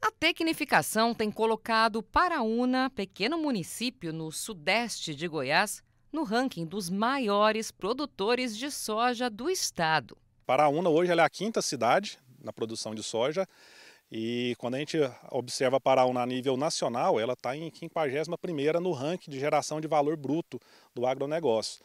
A tecnificação tem colocado Paraúna, pequeno município no sudeste de Goiás, no ranking dos maiores produtores de soja do estado. Paraúna hoje é a quinta cidade na produção de soja e quando a gente observa Paraúna a nível nacional, ela está em 51ª no ranking de geração de valor bruto do agronegócio.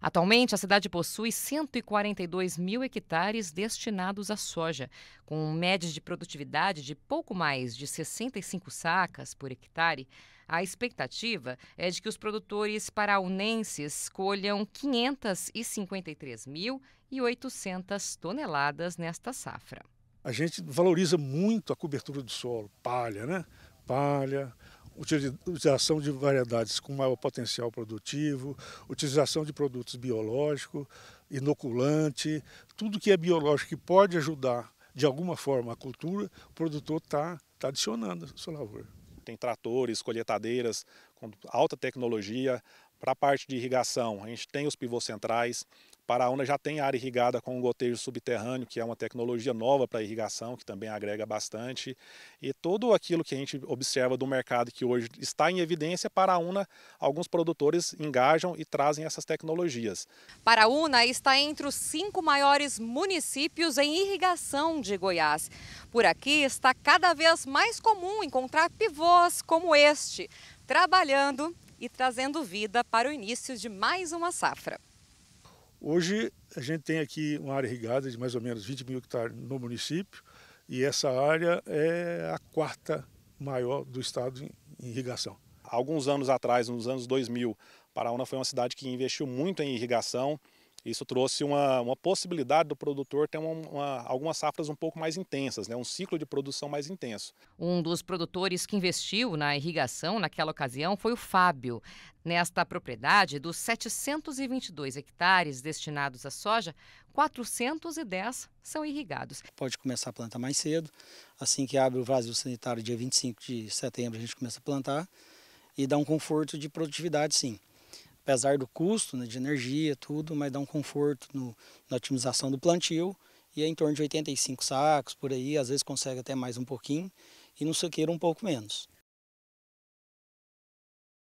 Atualmente, a cidade possui 142 mil hectares destinados à soja, com médias de produtividade de pouco mais de 65 sacas por hectare. A expectativa é de que os produtores paraunenses colham 553.800 toneladas nesta safra. A gente valoriza muito a cobertura do solo, palha, né? Palha, utilização de variedades com maior potencial produtivo, utilização de produtos biológicos, inoculante, tudo que é biológico que pode ajudar de alguma forma a cultura, o produtor está tá adicionando a sua lavoura. Tem tratores, colheitadeiras com alta tecnologia. Para a parte de irrigação, a gente tem os pivôs centrais, Paraúna já tem área irrigada com um gotejo subterrâneo, que é uma tecnologia nova para irrigação, que também agrega bastante. E tudo aquilo que a gente observa do mercado que hoje está em evidência, Paraúna, alguns produtores engajam e trazem essas tecnologias. Paraúna está entre os cinco maiores municípios em irrigação de Goiás. Por aqui está cada vez mais comum encontrar pivôs como este, trabalhando e trazendo vida para o início de mais uma safra. Hoje a gente tem aqui uma área irrigada de mais ou menos 20 mil hectares no município e essa área é a quarta maior do estado em irrigação. alguns anos atrás, nos anos 2000, Paraúna foi uma cidade que investiu muito em irrigação, isso trouxe uma, uma possibilidade do produtor ter uma, uma, algumas safras um pouco mais intensas, né? um ciclo de produção mais intenso. Um dos produtores que investiu na irrigação naquela ocasião foi o Fábio. Nesta propriedade, dos 722 hectares destinados à soja, 410 são irrigados. Pode começar a plantar mais cedo. Assim que abre o vazio sanitário, dia 25 de setembro, a gente começa a plantar e dá um conforto de produtividade, sim apesar do custo né, de energia, tudo, mas dá um conforto no, na otimização do plantio e é em torno de 85 sacos por aí, às vezes consegue até mais um pouquinho e no suqueiro um pouco menos.